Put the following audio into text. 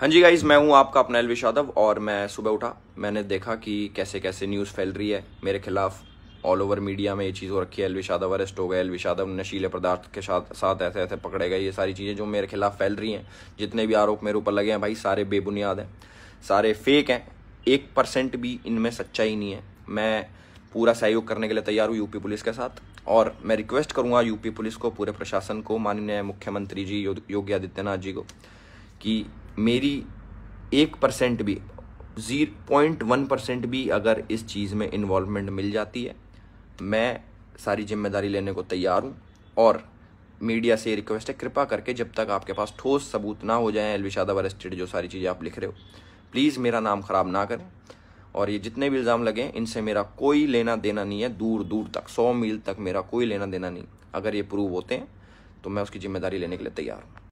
हाँ जी गाइज मैं हूँ आपका अपना एलविश यादव और मैं सुबह उठा मैंने देखा कि कैसे कैसे न्यूज़ फैल रही है मेरे खिलाफ ऑल ओवर मीडिया में ये चीज़ हो रखी है एलविश यादव अरेस्ट हो गए एलविश यादव नशीले पदार्थ के साथ साथ ऐसे ऐसे पकड़े गए ये सारी चीज़ें जो मेरे खिलाफ फैल रही हैं जितने भी आरोप मेरे ऊपर लगे हैं भाई सारे बेबुनियाद हैं सारे फेक हैं एक परसेंट भी इनमें सच्चाई नहीं है मैं पूरा सहयोग करने के लिए तैयार हूँ यूपी पुलिस के साथ और मैं रिक्वेस्ट करूँगा यूपी पुलिस को पूरे प्रशासन को माननीय मुख्यमंत्री जी योगी आदित्यनाथ जी को कि मेरी एक परसेंट भी जीरो पॉइंट वन परसेंट भी अगर इस चीज़ में इन्वॉल्वमेंट मिल जाती है मैं सारी जिम्मेदारी लेने को तैयार हूँ और मीडिया से रिक्वेस्ट है कृपा करके जब तक आपके पास ठोस सबूत ना हो जाए एलवी शादावर स्टेट जो सारी चीज़ें आप लिख रहे हो प्लीज़ मेरा नाम ख़राब ना करें और ये जितने भी इल्ज़ाम लगे इनसे मेरा कोई लेना देना नहीं है दूर दूर तक सौ मील तक मेरा कोई लेना देना नहीं अगर ये प्रूव होते हैं तो मैं उसकी जिम्मेदारी लेने के लिए तैयार हूँ